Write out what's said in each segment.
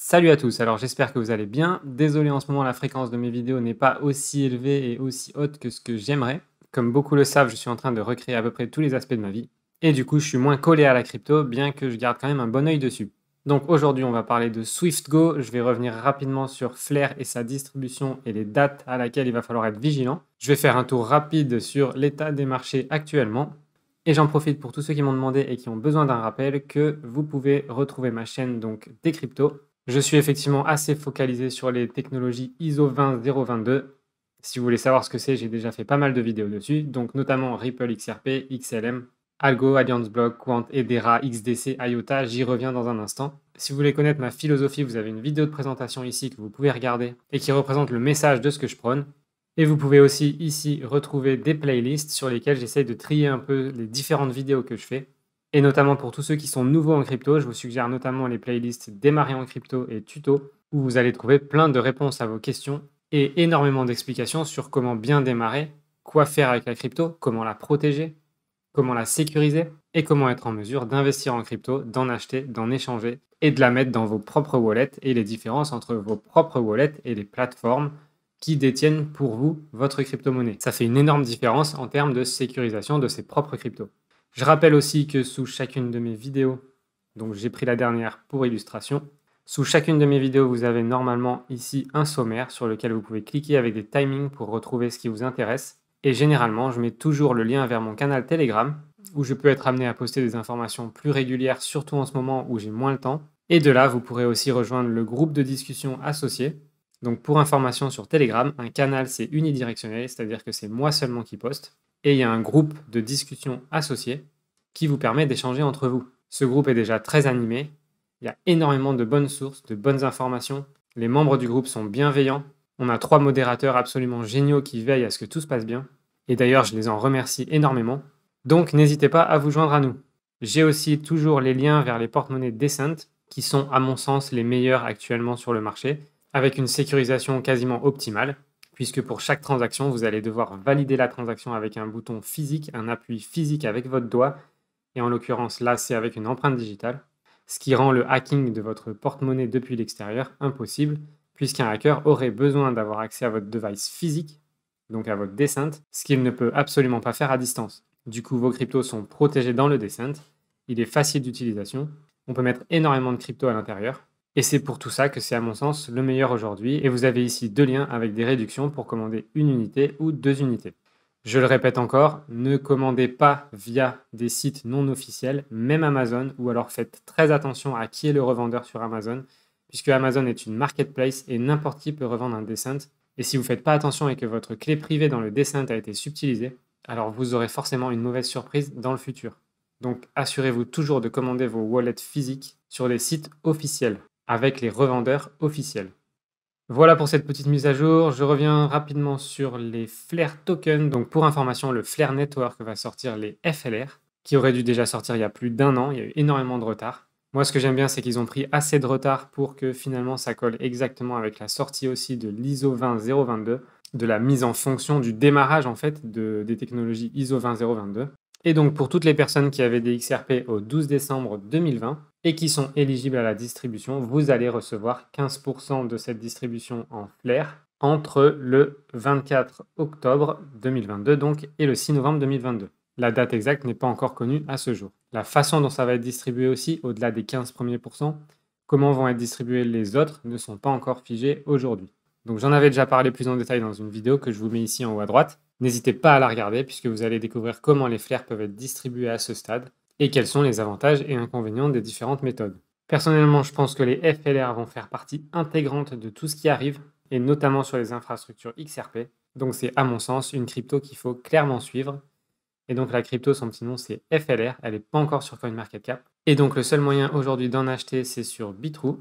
Salut à tous, alors j'espère que vous allez bien. Désolé en ce moment la fréquence de mes vidéos n'est pas aussi élevée et aussi haute que ce que j'aimerais. Comme beaucoup le savent, je suis en train de recréer à peu près tous les aspects de ma vie. Et du coup, je suis moins collé à la crypto, bien que je garde quand même un bon oeil dessus. Donc aujourd'hui, on va parler de SwiftGo. Je vais revenir rapidement sur flair et sa distribution et les dates à laquelle il va falloir être vigilant. Je vais faire un tour rapide sur l'état des marchés actuellement. Et j'en profite pour tous ceux qui m'ont demandé et qui ont besoin d'un rappel que vous pouvez retrouver ma chaîne donc des cryptos je suis effectivement assez focalisé sur les technologies ISO 20022. Si vous voulez savoir ce que c'est, j'ai déjà fait pas mal de vidéos dessus, donc notamment Ripple XRP, XLM, Algo, Alliance Block, Quant, Edera, XDC, IOTA, j'y reviens dans un instant. Si vous voulez connaître ma philosophie, vous avez une vidéo de présentation ici que vous pouvez regarder et qui représente le message de ce que je prône. Et vous pouvez aussi ici retrouver des playlists sur lesquelles j'essaye de trier un peu les différentes vidéos que je fais et notamment pour tous ceux qui sont nouveaux en crypto, je vous suggère notamment les playlists Démarrer en crypto et Tuto, où vous allez trouver plein de réponses à vos questions et énormément d'explications sur comment bien démarrer, quoi faire avec la crypto, comment la protéger, comment la sécuriser et comment être en mesure d'investir en crypto, d'en acheter, d'en échanger et de la mettre dans vos propres wallets et les différences entre vos propres wallets et les plateformes qui détiennent pour vous votre crypto-monnaie. Ça fait une énorme différence en termes de sécurisation de ses propres cryptos. Je rappelle aussi que sous chacune de mes vidéos, donc j'ai pris la dernière pour illustration, sous chacune de mes vidéos, vous avez normalement ici un sommaire sur lequel vous pouvez cliquer avec des timings pour retrouver ce qui vous intéresse. Et généralement, je mets toujours le lien vers mon canal Telegram, où je peux être amené à poster des informations plus régulières, surtout en ce moment où j'ai moins le temps. Et de là, vous pourrez aussi rejoindre le groupe de discussion associé. Donc pour information sur Telegram, un canal c'est unidirectionnel, c'est-à-dire que c'est moi seulement qui poste et il y a un groupe de discussion associé qui vous permet d'échanger entre vous. Ce groupe est déjà très animé, il y a énormément de bonnes sources, de bonnes informations, les membres du groupe sont bienveillants, on a trois modérateurs absolument géniaux qui veillent à ce que tout se passe bien, et d'ailleurs je les en remercie énormément, donc n'hésitez pas à vous joindre à nous. J'ai aussi toujours les liens vers les porte-monnaies Descent qui sont à mon sens les meilleurs actuellement sur le marché, avec une sécurisation quasiment optimale puisque pour chaque transaction, vous allez devoir valider la transaction avec un bouton physique, un appui physique avec votre doigt, et en l'occurrence là, c'est avec une empreinte digitale, ce qui rend le hacking de votre porte-monnaie depuis l'extérieur impossible, puisqu'un hacker aurait besoin d'avoir accès à votre device physique, donc à votre descente, ce qu'il ne peut absolument pas faire à distance. Du coup, vos cryptos sont protégés dans le descent, il est facile d'utilisation, on peut mettre énormément de cryptos à l'intérieur, et c'est pour tout ça que c'est à mon sens le meilleur aujourd'hui, et vous avez ici deux liens avec des réductions pour commander une unité ou deux unités. Je le répète encore, ne commandez pas via des sites non officiels, même Amazon, ou alors faites très attention à qui est le revendeur sur Amazon, puisque Amazon est une marketplace et n'importe qui peut revendre un descent. Et si vous ne faites pas attention et que votre clé privée dans le descent a été subtilisée, alors vous aurez forcément une mauvaise surprise dans le futur. Donc assurez-vous toujours de commander vos wallets physiques sur des sites officiels avec les revendeurs officiels. Voilà pour cette petite mise à jour. Je reviens rapidement sur les Flare tokens. Donc pour information, le Flare Network va sortir les FLR, qui auraient dû déjà sortir il y a plus d'un an. Il y a eu énormément de retard. Moi, ce que j'aime bien, c'est qu'ils ont pris assez de retard pour que finalement ça colle exactement avec la sortie aussi de l'ISO 20022, de la mise en fonction, du démarrage en fait des technologies ISO 20022. Et donc pour toutes les personnes qui avaient des XRP au 12 décembre 2020 et qui sont éligibles à la distribution, vous allez recevoir 15% de cette distribution en flair entre le 24 octobre 2022 donc et le 6 novembre 2022. La date exacte n'est pas encore connue à ce jour. La façon dont ça va être distribué aussi, au-delà des 15 premiers pourcents, comment vont être distribués les autres, ne sont pas encore figés aujourd'hui. Donc j'en avais déjà parlé plus en détail dans une vidéo que je vous mets ici en haut à droite. N'hésitez pas à la regarder puisque vous allez découvrir comment les flares peuvent être distribués à ce stade et quels sont les avantages et inconvénients des différentes méthodes. Personnellement, je pense que les FLR vont faire partie intégrante de tout ce qui arrive et notamment sur les infrastructures XRP. Donc c'est à mon sens une crypto qu'il faut clairement suivre. Et donc la crypto, son petit nom c'est FLR, elle n'est pas encore sur CoinMarketCap. Et donc le seul moyen aujourd'hui d'en acheter c'est sur Bitrue.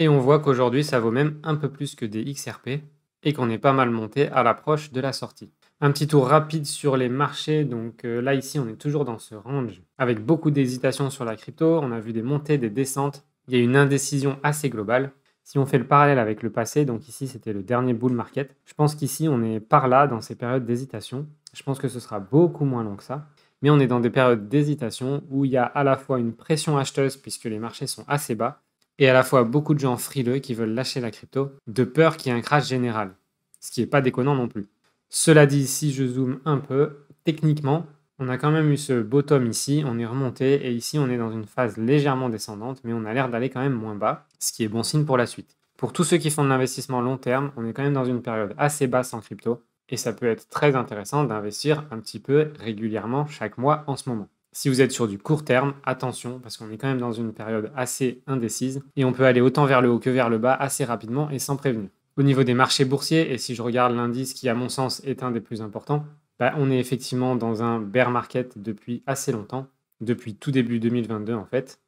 Et on voit qu'aujourd'hui, ça vaut même un peu plus que des XRP et qu'on est pas mal monté à l'approche de la sortie. Un petit tour rapide sur les marchés. Donc euh, là, ici, on est toujours dans ce range avec beaucoup d'hésitation sur la crypto. On a vu des montées, des descentes. Il y a une indécision assez globale. Si on fait le parallèle avec le passé, donc ici, c'était le dernier bull market. Je pense qu'ici, on est par là dans ces périodes d'hésitation. Je pense que ce sera beaucoup moins long que ça. Mais on est dans des périodes d'hésitation où il y a à la fois une pression acheteuse puisque les marchés sont assez bas et à la fois beaucoup de gens frileux qui veulent lâcher la crypto de peur qu'il y ait un crash général, ce qui n'est pas déconnant non plus. Cela dit, si je zoome un peu, techniquement, on a quand même eu ce bottom ici, on est remonté et ici on est dans une phase légèrement descendante, mais on a l'air d'aller quand même moins bas, ce qui est bon signe pour la suite. Pour tous ceux qui font de l'investissement long terme, on est quand même dans une période assez basse en crypto et ça peut être très intéressant d'investir un petit peu régulièrement chaque mois en ce moment. Si vous êtes sur du court terme, attention, parce qu'on est quand même dans une période assez indécise, et on peut aller autant vers le haut que vers le bas assez rapidement et sans prévenir. Au niveau des marchés boursiers, et si je regarde l'indice qui à mon sens est un des plus importants, bah, on est effectivement dans un bear market depuis assez longtemps, depuis tout début 2022 en fait.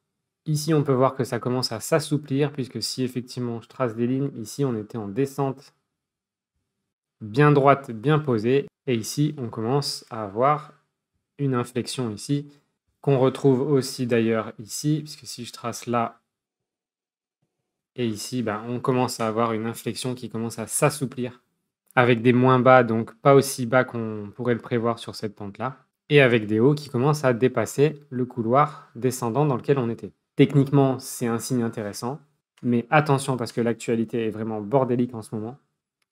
Ici, on peut voir que ça commence à s'assouplir, puisque si effectivement je trace des lignes, ici on était en descente bien droite, bien posée, et ici on commence à avoir une inflexion ici, qu'on retrouve aussi d'ailleurs ici, puisque si je trace là et ici, ben, on commence à avoir une inflexion qui commence à s'assouplir, avec des moins bas, donc pas aussi bas qu'on pourrait le prévoir sur cette pente-là, et avec des hauts qui commencent à dépasser le couloir descendant dans lequel on était. Techniquement, c'est un signe intéressant, mais attention parce que l'actualité est vraiment bordélique en ce moment.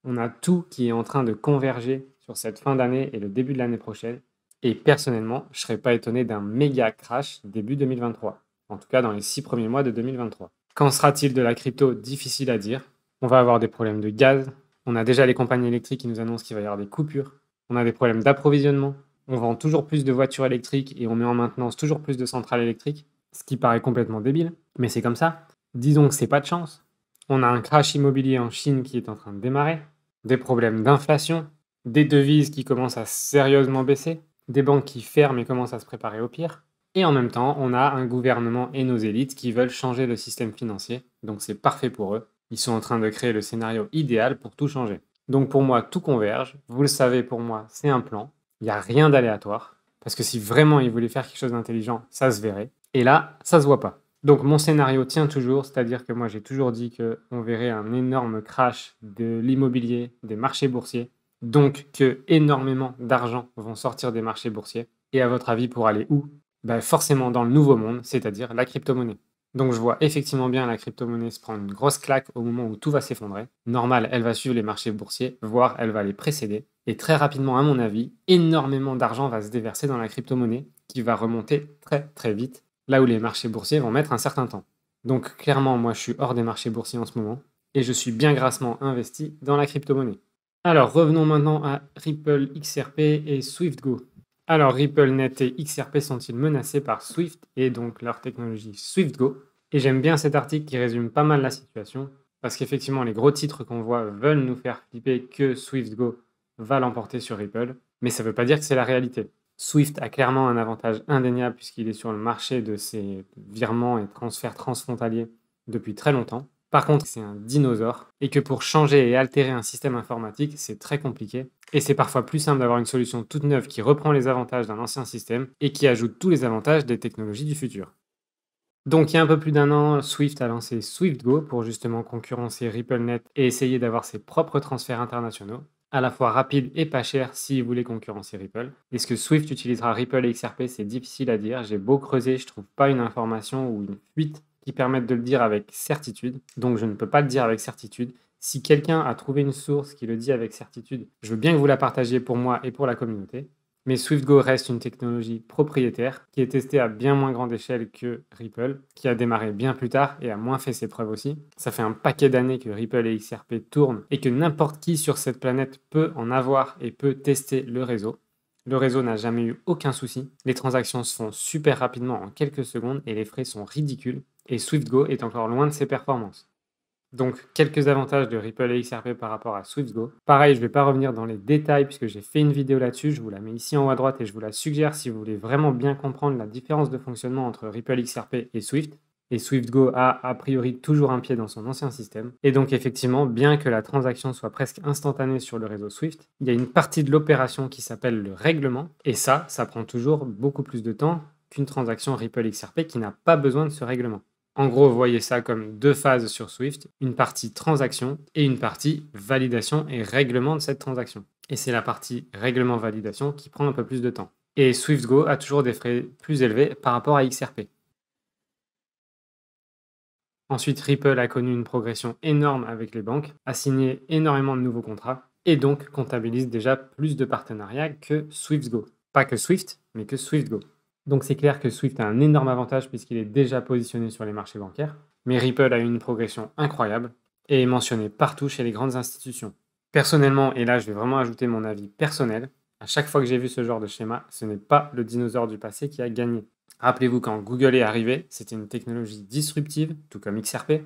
On a tout qui est en train de converger sur cette fin d'année et le début de l'année prochaine. Et personnellement, je ne serais pas étonné d'un méga crash début 2023, en tout cas dans les six premiers mois de 2023. Qu'en sera-t-il de la crypto Difficile à dire. On va avoir des problèmes de gaz, on a déjà les compagnies électriques qui nous annoncent qu'il va y avoir des coupures, on a des problèmes d'approvisionnement, on vend toujours plus de voitures électriques et on met en maintenance toujours plus de centrales électriques, ce qui paraît complètement débile, mais c'est comme ça. Disons que c'est pas de chance. On a un crash immobilier en Chine qui est en train de démarrer, des problèmes d'inflation, des devises qui commencent à sérieusement baisser, des banques qui ferment et commencent à se préparer au pire. Et en même temps, on a un gouvernement et nos élites qui veulent changer le système financier, donc c'est parfait pour eux. Ils sont en train de créer le scénario idéal pour tout changer. Donc pour moi, tout converge. Vous le savez, pour moi, c'est un plan. Il n'y a rien d'aléatoire. Parce que si vraiment ils voulaient faire quelque chose d'intelligent, ça se verrait. Et là, ça se voit pas. Donc mon scénario tient toujours, c'est-à-dire que moi j'ai toujours dit qu'on verrait un énorme crash de l'immobilier, des marchés boursiers, donc que énormément d'argent vont sortir des marchés boursiers. Et à votre avis, pour aller où ben Forcément dans le nouveau monde, c'est-à-dire la crypto-monnaie. Donc je vois effectivement bien la crypto-monnaie se prendre une grosse claque au moment où tout va s'effondrer. Normal, elle va suivre les marchés boursiers, voire elle va les précéder. Et très rapidement, à mon avis, énormément d'argent va se déverser dans la crypto-monnaie, qui va remonter très très vite, là où les marchés boursiers vont mettre un certain temps. Donc clairement, moi je suis hors des marchés boursiers en ce moment, et je suis bien grassement investi dans la crypto-monnaie. Alors, revenons maintenant à Ripple XRP et SwiftGo. Alors, RippleNet et XRP sont-ils menacés par Swift et donc leur technologie SwiftGo Et j'aime bien cet article qui résume pas mal la situation, parce qu'effectivement, les gros titres qu'on voit veulent nous faire flipper que SwiftGo va l'emporter sur Ripple, mais ça ne veut pas dire que c'est la réalité. Swift a clairement un avantage indéniable puisqu'il est sur le marché de ses virements et transferts transfrontaliers depuis très longtemps. Par contre, c'est un dinosaure et que pour changer et altérer un système informatique, c'est très compliqué. Et c'est parfois plus simple d'avoir une solution toute neuve qui reprend les avantages d'un ancien système et qui ajoute tous les avantages des technologies du futur. Donc il y a un peu plus d'un an, Swift a lancé SwiftGo pour justement concurrencer RippleNet et essayer d'avoir ses propres transferts internationaux, à la fois rapides et pas chers vous voulez concurrencer Ripple. Est-ce que Swift utilisera Ripple et XRP C'est difficile à dire, j'ai beau creuser, je trouve pas une information ou une fuite qui permettent de le dire avec certitude. Donc je ne peux pas le dire avec certitude. Si quelqu'un a trouvé une source qui le dit avec certitude, je veux bien que vous la partagiez pour moi et pour la communauté. Mais SwiftGo reste une technologie propriétaire qui est testée à bien moins grande échelle que Ripple, qui a démarré bien plus tard et a moins fait ses preuves aussi. Ça fait un paquet d'années que Ripple et XRP tournent et que n'importe qui sur cette planète peut en avoir et peut tester le réseau. Le réseau n'a jamais eu aucun souci, les transactions se font super rapidement en quelques secondes et les frais sont ridicules et SwiftGo est encore loin de ses performances. Donc, quelques avantages de Ripple XRP par rapport à SwiftGo. Pareil, je ne vais pas revenir dans les détails puisque j'ai fait une vidéo là-dessus. Je vous la mets ici en haut à droite et je vous la suggère si vous voulez vraiment bien comprendre la différence de fonctionnement entre Ripple XRP et Swift. Et SwiftGo a a priori toujours un pied dans son ancien système. Et donc effectivement, bien que la transaction soit presque instantanée sur le réseau Swift, il y a une partie de l'opération qui s'appelle le règlement. Et ça, ça prend toujours beaucoup plus de temps qu'une transaction Ripple XRP qui n'a pas besoin de ce règlement. En gros, vous voyez ça comme deux phases sur Swift, une partie transaction et une partie validation et règlement de cette transaction. Et c'est la partie règlement-validation qui prend un peu plus de temps. Et SwiftGo a toujours des frais plus élevés par rapport à XRP. Ensuite, Ripple a connu une progression énorme avec les banques, a signé énormément de nouveaux contrats et donc comptabilise déjà plus de partenariats que SwiftGo. Pas que Swift, mais que SwiftGo. Donc c'est clair que Swift a un énorme avantage puisqu'il est déjà positionné sur les marchés bancaires, mais Ripple a eu une progression incroyable et est mentionné partout chez les grandes institutions. Personnellement, et là je vais vraiment ajouter mon avis personnel, à chaque fois que j'ai vu ce genre de schéma, ce n'est pas le dinosaure du passé qui a gagné. Rappelez-vous quand Google est arrivé, c'était une technologie disruptive, tout comme XRP, et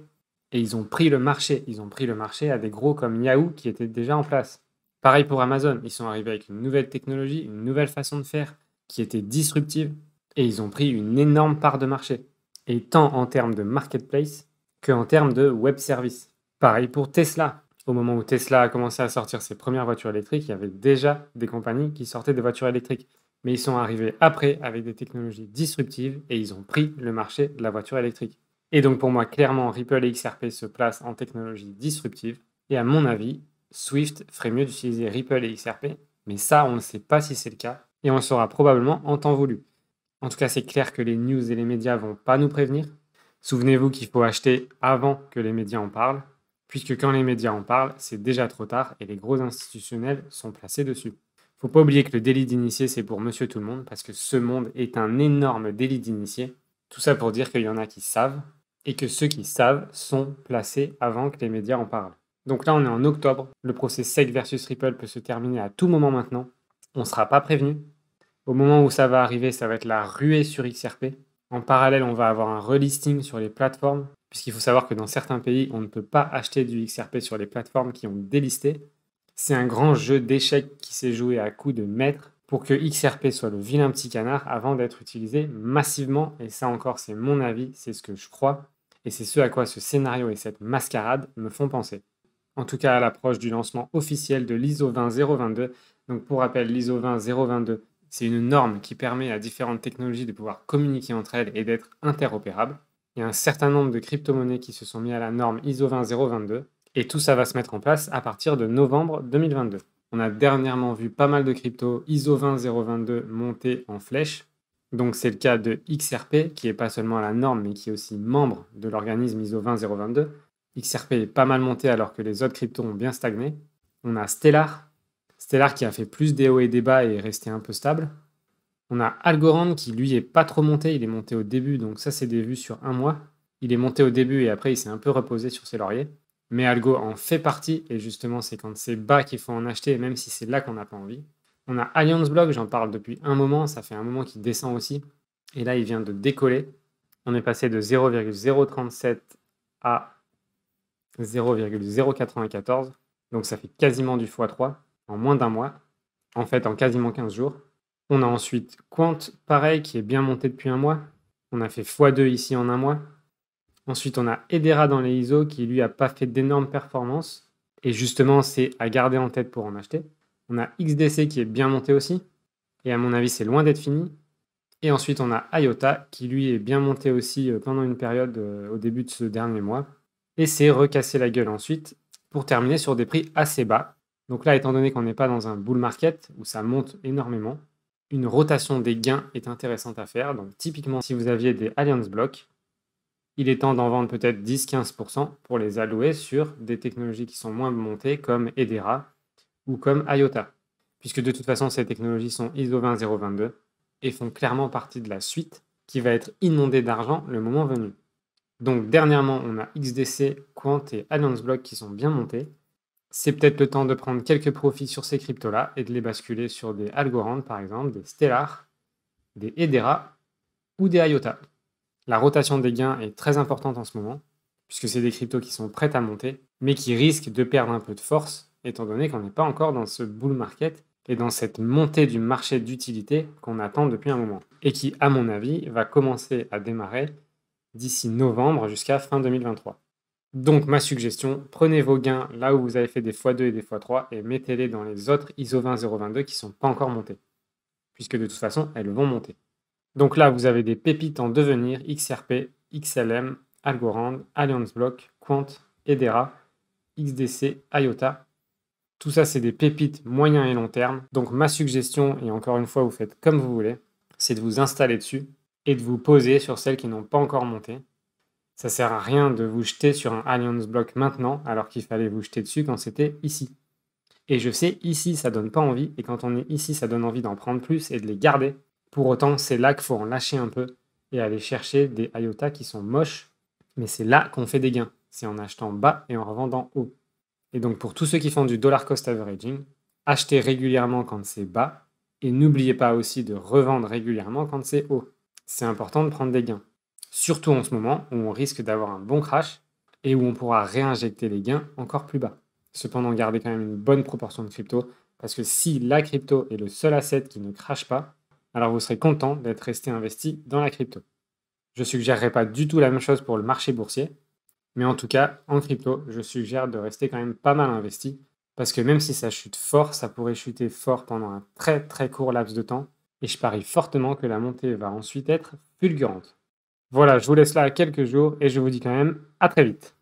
ils ont pris le marché, ils ont pris le marché à des gros comme Yahoo qui étaient déjà en place. Pareil pour Amazon, ils sont arrivés avec une nouvelle technologie, une nouvelle façon de faire qui était disruptive, et ils ont pris une énorme part de marché, et tant en termes de marketplace qu'en termes de web service. Pareil pour Tesla. Au moment où Tesla a commencé à sortir ses premières voitures électriques, il y avait déjà des compagnies qui sortaient des voitures électriques. Mais ils sont arrivés après avec des technologies disruptives et ils ont pris le marché de la voiture électrique. Et donc pour moi, clairement, Ripple et XRP se placent en technologie disruptive. Et à mon avis, Swift ferait mieux d'utiliser Ripple et XRP. Mais ça, on ne sait pas si c'est le cas et on le saura probablement en temps voulu. En tout cas, c'est clair que les news et les médias vont pas nous prévenir. Souvenez-vous qu'il faut acheter avant que les médias en parlent, puisque quand les médias en parlent, c'est déjà trop tard et les gros institutionnels sont placés dessus. Faut pas oublier que le délit d'initié, c'est pour monsieur tout le monde, parce que ce monde est un énorme délit d'initié. Tout ça pour dire qu'il y en a qui savent, et que ceux qui savent sont placés avant que les médias en parlent. Donc là, on est en octobre, le procès SEC versus Ripple peut se terminer à tout moment maintenant, on ne sera pas prévenu, au moment où ça va arriver, ça va être la ruée sur XRP. En parallèle, on va avoir un relisting sur les plateformes, puisqu'il faut savoir que dans certains pays, on ne peut pas acheter du XRP sur les plateformes qui ont délisté. C'est un grand jeu d'échecs qui s'est joué à coups de maître pour que XRP soit le vilain petit canard avant d'être utilisé massivement. Et ça encore, c'est mon avis, c'est ce que je crois. Et c'est ce à quoi ce scénario et cette mascarade me font penser. En tout cas, à l'approche du lancement officiel de l'ISO 20022. Donc pour rappel, l'ISO 20022, c'est une norme qui permet à différentes technologies de pouvoir communiquer entre elles et d'être interopérables. Il y a un certain nombre de crypto-monnaies qui se sont mis à la norme ISO 20022 et tout ça va se mettre en place à partir de novembre 2022. On a dernièrement vu pas mal de cryptos ISO 20022 monter en flèche. Donc c'est le cas de XRP qui est pas seulement à la norme mais qui est aussi membre de l'organisme ISO 20022. XRP est pas mal monté alors que les autres cryptos ont bien stagné. On a Stellar c'est Stellar qui a fait plus des hauts et des bas et est resté un peu stable. On a Algorand qui lui est pas trop monté, il est monté au début, donc ça c'est des vues sur un mois. Il est monté au début et après il s'est un peu reposé sur ses lauriers. Mais Algo en fait partie et justement c'est quand c'est bas qu'il faut en acheter, même si c'est là qu'on n'a pas envie. On a Alliance Block, j'en parle depuis un moment, ça fait un moment qu'il descend aussi. Et là il vient de décoller. On est passé de 0,037 à 0,094. Donc ça fait quasiment du x3 en moins d'un mois, en fait en quasiment 15 jours. On a ensuite Quant, pareil, qui est bien monté depuis un mois. On a fait x2 ici en un mois. Ensuite, on a Edera dans les ISO qui lui a pas fait d'énormes performances. Et justement, c'est à garder en tête pour en acheter. On a XDC qui est bien monté aussi. Et à mon avis, c'est loin d'être fini. Et ensuite, on a IOTA qui lui est bien monté aussi euh, pendant une période euh, au début de ce dernier mois. Et c'est recassé la gueule ensuite pour terminer sur des prix assez bas. Donc là, étant donné qu'on n'est pas dans un bull market où ça monte énormément, une rotation des gains est intéressante à faire. Donc typiquement, si vous aviez des Alliance Blocks, il est temps d'en vendre peut-être 10-15% pour les allouer sur des technologies qui sont moins montées comme Edera ou comme IOTA, puisque de toute façon ces technologies sont ISO 20022 et font clairement partie de la suite qui va être inondée d'argent le moment venu. Donc dernièrement, on a XDC, Quant et Alliance Block qui sont bien montés, c'est peut-être le temps de prendre quelques profits sur ces cryptos-là et de les basculer sur des Algorand, par exemple, des Stellar, des Hedera ou des IOTA. La rotation des gains est très importante en ce moment, puisque c'est des cryptos qui sont prêtes à monter, mais qui risquent de perdre un peu de force, étant donné qu'on n'est pas encore dans ce bull market et dans cette montée du marché d'utilité qu'on attend depuis un moment, et qui, à mon avis, va commencer à démarrer d'ici novembre jusqu'à fin 2023. Donc, ma suggestion, prenez vos gains là où vous avez fait des x2 et des x3 et mettez-les dans les autres ISO 20022 qui ne sont pas encore montés, puisque de toute façon, elles vont monter. Donc là, vous avez des pépites en devenir, XRP, XLM, Algorand, Alliance Block, Quant, Edera, XDC, IOTA. Tout ça, c'est des pépites moyen et long terme. Donc ma suggestion, et encore une fois, vous faites comme vous voulez, c'est de vous installer dessus et de vous poser sur celles qui n'ont pas encore monté ça sert à rien de vous jeter sur un Alliance Block maintenant, alors qu'il fallait vous jeter dessus quand c'était ici. Et je sais, ici, ça donne pas envie, et quand on est ici, ça donne envie d'en prendre plus et de les garder. Pour autant, c'est là qu'il faut en lâcher un peu et aller chercher des IOTA qui sont moches, mais c'est là qu'on fait des gains. C'est en achetant bas et en revendant haut. Et donc, pour tous ceux qui font du dollar cost averaging, achetez régulièrement quand c'est bas, et n'oubliez pas aussi de revendre régulièrement quand c'est haut. C'est important de prendre des gains surtout en ce moment où on risque d'avoir un bon crash et où on pourra réinjecter les gains encore plus bas. Cependant, gardez quand même une bonne proportion de crypto, parce que si la crypto est le seul asset qui ne crache pas, alors vous serez content d'être resté investi dans la crypto. Je suggérerais pas du tout la même chose pour le marché boursier, mais en tout cas, en crypto, je suggère de rester quand même pas mal investi, parce que même si ça chute fort, ça pourrait chuter fort pendant un très très court laps de temps, et je parie fortement que la montée va ensuite être fulgurante. Voilà, je vous laisse là quelques jours et je vous dis quand même à très vite.